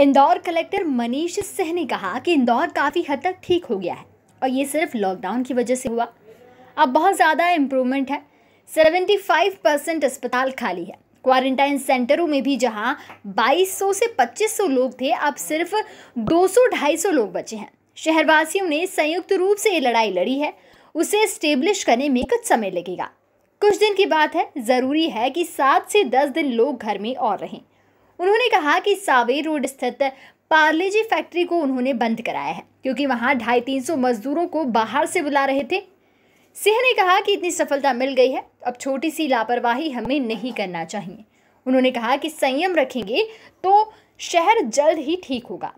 Indore collector Manish Singh ने कहा कि इंदौर काफ़ी हद तक ठीक हो गया है और ये सिर्फ लॉकडाउन की वजह से हुआ अब बहुत ज़्यादा इम्प्रूवमेंट है 75 परसेंट अस्पताल खाली है क्वारंटाइन सेंटरों में भी जहां 2200 से 2500 लोग थे अब सिर्फ 200-250 लोग बचे हैं शहरवासियों ने संयुक्त रूप से ये लड़ाई लड़ी है उसे स्टेब्लिश करने में कुछ समय लगेगा कुछ दिन की बात है ज़रूरी है कि सात से दस दिन लोग घर में और रहें उन्होंने कहा कि सावेर रोड स्थित पार्लेजी फैक्ट्री को उन्होंने बंद कराया है क्योंकि वहाँ ढाई तीन सौ मजदूरों को बाहर से बुला रहे थे सिंह ने कहा कि इतनी सफलता मिल गई है अब छोटी सी लापरवाही हमें नहीं करना चाहिए उन्होंने कहा कि संयम रखेंगे तो शहर जल्द ही ठीक होगा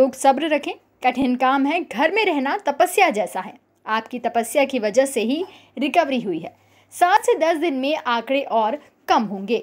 लोग सब्र रखें कठिन काम है घर में रहना तपस्या जैसा है आपकी तपस्या की वजह से ही रिकवरी हुई है सात से दस दिन में आंकड़े और कम होंगे